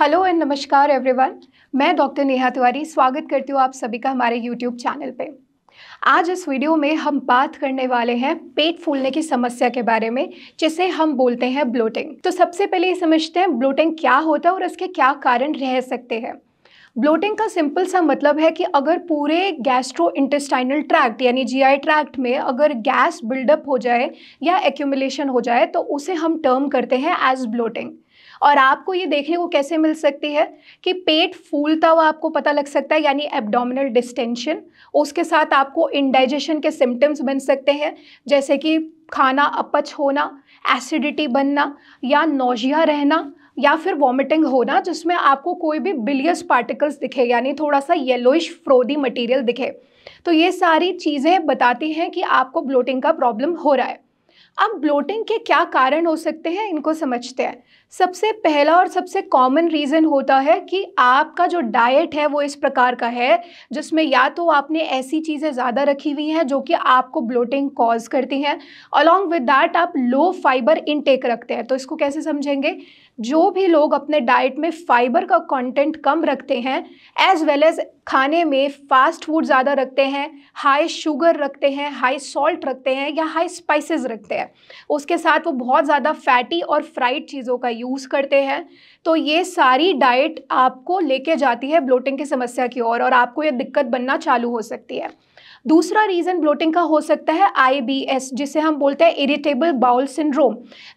hello and नमस्कार everyone मैं doctor Neha Tiwari स्वागत करती हूँ आप सभी का हमारे यूट्यूब चैनल पे आज इस वीडियो में हम बात करने वाले हैं पेट फूलने की समस्या के बारे में जिसे हम बोलते हैं ब्लोटिंग तो सबसे पहले ये समझते हैं ब्लोटिंग क्या होता है और इसके क्या कारण रह सकते हैं ब्लोटिंग का सिंपल सा मतलब है कि अगर पूरे गैस्ट्रो इंटेस्टाइनल ट्रैक्ट यानी जीआई ट्रैक्ट में अगर गैस बिल्डअप हो जाए या एक्यूमुलेशन हो जाए तो उसे हम टर्म करते हैं एज ब्लोटिंग और आपको ये देखने को कैसे मिल सकती है कि पेट फूलता हुआ आपको पता लग सकता है यानी एब्डोमिनल डिस्टेंशन उसके साथ आपको इंडाइजेशन के सिम्टम्स बन सकते हैं जैसे कि खाना अपच होना एसिडिटी बनना या नोजिया रहना या फिर वॉमिटिंग होना जिसमें आपको कोई भी बिलियस पार्टिकल्स दिखे यानी थोड़ा सा येलोइश फ्रोदी मटेरियल दिखे तो ये सारी चीज़ें बताती हैं कि आपको ब्लोटिंग का प्रॉब्लम हो रहा है अब ब्लोटिंग के क्या कारण हो सकते हैं इनको समझते हैं सबसे पहला और सबसे कॉमन रीज़न होता है कि आपका जो डाइट है वो इस प्रकार का है जिसमें या तो आपने ऐसी चीज़ें ज़्यादा रखी हुई हैं जो कि आपको ब्लोटिंग कॉज करती हैं अलॉन्ग विद डैट आप लो फाइबर इनटेक रखते हैं तो इसको कैसे समझेंगे जो भी लोग अपने डाइट में फाइबर का कंटेंट कम रखते हैं एज वेल एज खाने में फास्ट फूड ज़्यादा रखते हैं हाई शुगर रखते हैं हाई सॉल्ट रखते हैं या हाई स्पाइसेस रखते हैं है उसके साथ वो बहुत ज़्यादा फैटी और फ्राइड चीज़ों का यूज़ करते हैं तो ये सारी डाइट आपको लेके जाती है ब्लोटिंग की समस्या की ओर और, और आपको ये दिक्कत बनना चालू हो सकती है दूसरा रीज़न ब्लोटिंग का हो सकता है आईबीएस जिसे हम बोलते हैं इरिटेबल बाउल सिंड्रोम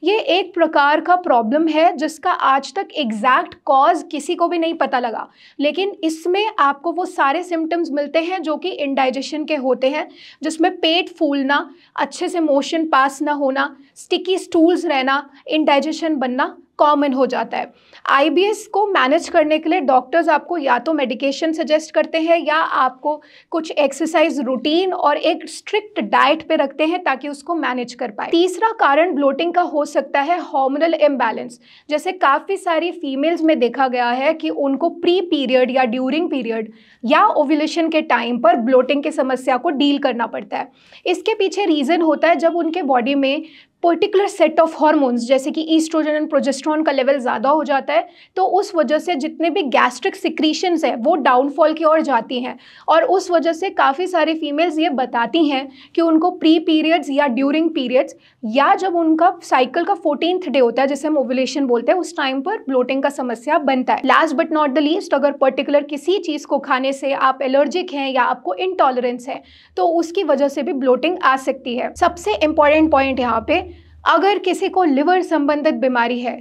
ये एक प्रकार का प्रॉब्लम है जिसका आज तक एग्जैक्ट कॉज किसी को भी नहीं पता लगा लेकिन इसमें आपको वो सारे सिम्टम्स मिलते हैं जो कि इनडाइजेशन के होते हैं जिसमें पेट फूलना अच्छे से मोशन पास ना होना स्टिकी स्टूल्स रहना इनडाइजेशन बनना कॉमन हो जाता है आईबीएस को मैनेज करने के लिए डॉक्टर्स आपको या तो मेडिकेशन सजेस्ट करते हैं या आपको कुछ एक्सरसाइज रूटीन और एक स्ट्रिक्ट डाइट पे रखते हैं ताकि उसको मैनेज कर पाए तीसरा कारण ब्लोटिंग का हो सकता है हॉर्मोनल इम्बैलेंस जैसे काफ़ी सारी फीमेल्स में देखा गया है कि उनको प्री पीरियड या ड्यूरिंग पीरियड या ओव्यूलेशन के टाइम पर ब्लोटिंग की समस्या को डील करना पड़ता है इसके पीछे रीज़न होता है जब उनके बॉडी में पर्टिकुलर सेट ऑफ हॉर्मोन्स जैसे कि ईस्ट्रोजन एंड प्रोजेस्ट्रॉन का लेवल ज़्यादा हो जाता है तो उस वजह से जितने भी गैस्ट्रिक सिक्रीशंस हैं वो डाउनफॉल की ओर जाती हैं और उस वजह से काफ़ी सारी फीमेल्स ये बताती हैं कि उनको प्री पीरियड्स या ड्यूरिंग पीरियड्स या जब उनका साइकिल का फोर्टीनथ डे होता है जिसे हम ओवुलेशन बोलते हैं उस टाइम पर ब्लोटिंग का समस्या बनता है last but not the least अगर पर्टिकुलर किसी चीज़ को खाने से आप एलर्जिक हैं या आपको इनटॉलरेंस है तो उसकी वजह से भी ब्लोटिंग आ सकती है सबसे इंपॉर्टेंट पॉइंट यहाँ पे अगर किसी को लिवर संबंधित बीमारी है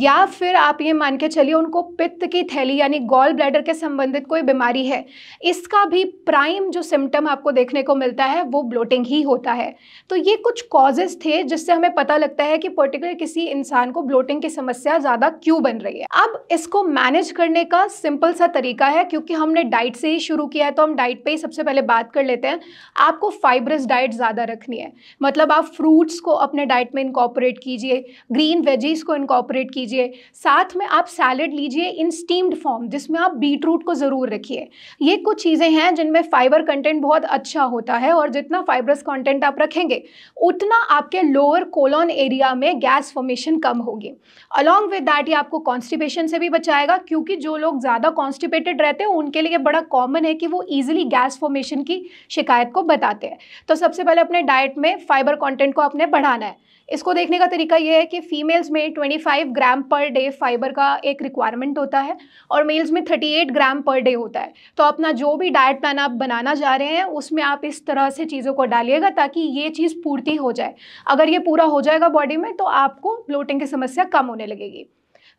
या फिर आप ये मान के चलिए उनको पित्त की थैली यानी गॉल ब्लैडर के संबंधित कोई बीमारी है इसका भी प्राइम जो सिम्टम आपको देखने को मिलता है वो ब्लोटिंग ही होता है तो ये कुछ कॉजेज थे जिससे हमें पता लगता है कि पर्टिकुलर किसी इंसान को ब्लोटिंग की समस्या ज़्यादा क्यों बन रही है अब इसको मैनेज करने का सिंपल सा तरीका है क्योंकि हमने डाइट से ही शुरू किया है तो हम डाइट पर ही सबसे पहले बात कर लेते हैं आपको फाइब्रस डाइट ज़्यादा रखनी है मतलब आप फ्रूट्स को अपने डाइट में इनकॉपरेट कीजिए ग्रीन वेजीज को इनकॉपरेट कीजिए साथ में आप सैलड लीजिए इन स्टीम्ड फॉर्म जिसमें आप बीट रूट को ज़रूर रखिए ये कुछ चीज़ें हैं जिनमें फाइबर कंटेंट बहुत अच्छा होता है और जितना फाइबरस कंटेंट आप रखेंगे उतना आपके लोअर कोलॉन एरिया में गैस फॉर्मेशन कम होगी अलॉन्ग विद डैट ये आपको कॉन्स्टिपेशन से भी बचाएगा क्योंकि जो लोग ज़्यादा कॉन्स्टिपेटेड रहते हैं उनके लिए बड़ा कॉमन है कि वो ईजिली गैस फॉर्मेशन की शिकायत को बताते हैं तो सबसे पहले अपने डाइट में फाइबर कॉन्टेंट को आपने बढ़ाना है इसको देखने का तरीका यह है कि फ़ीमेल्स में 25 ग्राम पर डे फाइबर का एक रिक्वायरमेंट होता है और मेल्स में 38 ग्राम पर डे होता है तो अपना जो भी डाइट प्लान आप बनाना जा रहे हैं उसमें आप इस तरह से चीज़ों को डालिएगा ताकि ये चीज़ पूर्ति हो जाए अगर ये पूरा हो जाएगा बॉडी में तो आपको ब्लोटिंग की समस्या कम होने लगेगी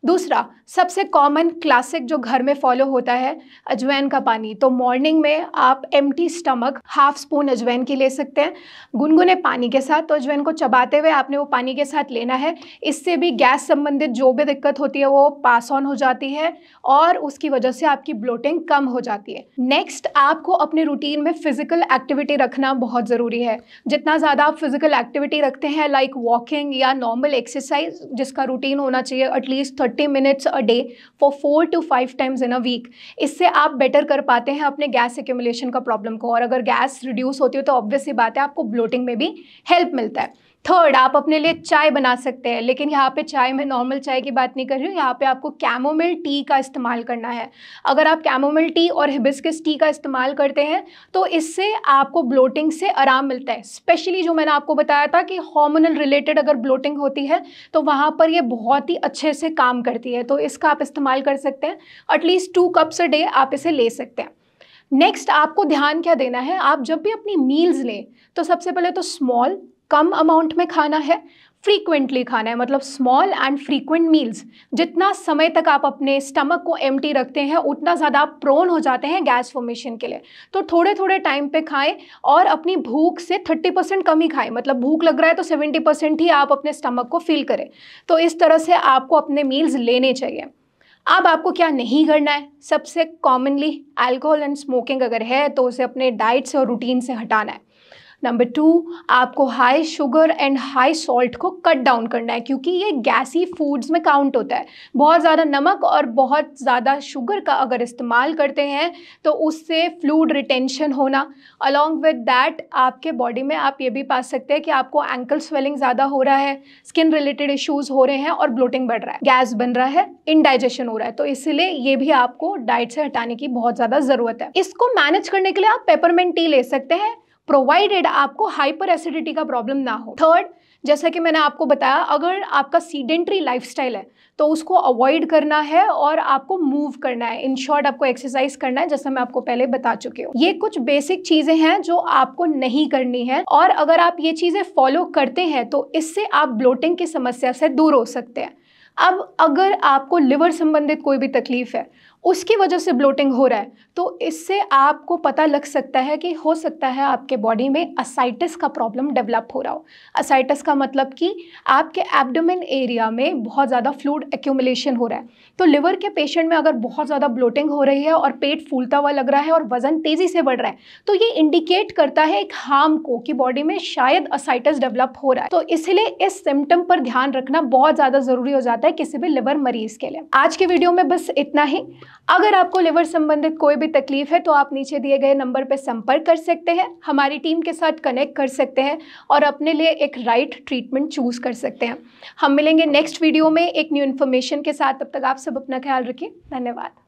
दूसरा सबसे कॉमन क्लासिक जो घर में फॉलो होता है अजवैन का पानी तो मॉर्निंग में आप एम स्टमक हाफ स्पून अजवैन की ले सकते हैं गुनगुने पानी के साथ तो अजवैन को चबाते हुए आपने वो पानी के साथ लेना है इससे भी गैस संबंधित जो भी दिक्कत होती है वो पास ऑन हो जाती है और उसकी वजह से आपकी ब्लोटिंग कम हो जाती है नेक्स्ट आपको अपने रूटीन में फिजिकल एक्टिविटी रखना बहुत ज़रूरी है जितना ज़्यादा आप फिजिकल एक्टिविटी रखते हैं लाइक वॉकिंग या नॉर्मल एक्सरसाइज जिसका रूटीन होना चाहिए at least 30 minutes a day for four to five times in a week इससे आप बेटर कर पाते हैं अपने गैस एक्यूमुलेशन का प्रॉब्लम को और अगर गैस रिड्यूस होती है तो ऑब्वियसली बात है आपको ब्लोटिंग में भी हेल्प मिलता है थर्ड आप अपने लिए चाय बना सकते हैं लेकिन यहाँ पे चाय मैं नॉर्मल चाय की बात नहीं कर रही हूँ यहाँ पे आपको कैमोमिल टी का इस्तेमाल करना है अगर आप कैमोमिल टी और हिबिस्किस टी का इस्तेमाल करते हैं तो इससे आपको ब्लोटिंग से आराम मिलता है स्पेशली जो मैंने आपको बताया था कि हॉर्मोनल रिलेटेड अगर ब्लोटिंग होती है तो वहाँ पर यह बहुत ही अच्छे से काम करती है तो इसका आप इस्तेमाल कर सकते हैं at least two cups a day आप इसे ले सकते हैं नेक्स्ट आपको ध्यान क्या देना है आप जब भी अपनी मील्स लें तो सबसे पहले तो स्मॉल कम अमाउंट में खाना है फ्रीक्वेंटली खाना है मतलब स्मॉल एंड फ्रीक्वेंट मील्स जितना समय तक आप अपने स्टमक को एम रखते हैं उतना ज़्यादा आप प्रोन हो जाते हैं गैस फॉर्मेशन के लिए तो थोड़े थोड़े टाइम पे खाएं और अपनी भूख से 30 परसेंट कम ही खाएं मतलब भूख लग रहा है तो 70 परसेंट ही आप अपने स्टमक को फील करें तो इस तरह से आपको अपने मील्स लेने चाहिए अब आपको क्या नहीं करना है सबसे कॉमनली एल्कोहल एंड स्मोकिंग अगर है तो उसे अपने डाइट से और रूटीन से हटाना है नंबर टू आपको high sugar and high salt को कट डाउन करना है क्योंकि ये गैसी फूड्स में काउंट होता है बहुत ज़्यादा नमक और बहुत ज़्यादा शुगर का अगर इस्तेमाल करते हैं तो उससे फ्लूड रिटेंशन होना अलॉन्ग विद डैट आपके बॉडी में आप ये भी पा सकते हैं कि आपको एंकल स्वेलिंग ज़्यादा हो रहा है स्किन रिलेटेड इशूज़ हो रहे हैं और ब्लोटिंग बढ़ रहा है गैस बन रहा है इनडाइजेशन हो रहा है तो इसलिए ये भी आपको डाइट से हटाने की बहुत ज़्यादा ज़रूरत है इसको मैनेज करने के लिए आप पेपरमेंट टी ले सकते हैं प्रोवाइडेड आपको हाइपर एसिडिटी का प्रॉब्लम ना हो थर्ड जैसा कि मैंने आपको बताया अगर आपका सीडेंट्री लाइफ है तो उसको अवॉइड करना है और आपको मूव करना है इन शॉर्ट आपको एक्सरसाइज करना है जैसा मैं आपको पहले बता चुकी हूँ ये कुछ बेसिक चीज़ें हैं जो आपको नहीं करनी है और अगर आप ये चीज़ें फॉलो करते हैं तो इससे आप ब्लोटिंग की समस्या से दूर हो सकते हैं अब अगर आपको लिवर संबंधित कोई भी तकलीफ है उसकी वजह से ब्लोटिंग हो रहा है तो इससे आपको पता लग सकता है कि हो सकता है आपके बॉडी में असाइटिस का प्रॉब्लम डेवलप हो रहा हो असाइटिस का मतलब कि आपके एब्डोमेन एरिया में बहुत ज़्यादा फ्लूड एक्यूमुलेशन हो रहा है तो लिवर के पेशेंट में अगर बहुत ज़्यादा ब्लोटिंग हो रही है और पेट फूलता हुआ लग रहा है और वज़न तेज़ी से बढ़ रहा है तो ये इंडिकेट करता है एक हार्म को कि बॉडी में शायद असाइटस डेवलप हो रहा है तो इसलिए इस सिम्टम पर ध्यान रखना बहुत ज़्यादा ज़रूरी हो जाता है किसी भी लिवर मरीज़ के लिए आज के वीडियो में बस इतना ही अगर आपको लिवर संबंधित कोई भी तकलीफ है तो आप नीचे दिए गए नंबर पर संपर्क कर सकते हैं हमारी टीम के साथ कनेक्ट कर सकते हैं और अपने लिए एक राइट ट्रीटमेंट चूज़ कर सकते हैं हम मिलेंगे नेक्स्ट वीडियो में एक न्यू इन्फॉर्मेशन के साथ तब तक आप सब अपना ख्याल रखिए धन्यवाद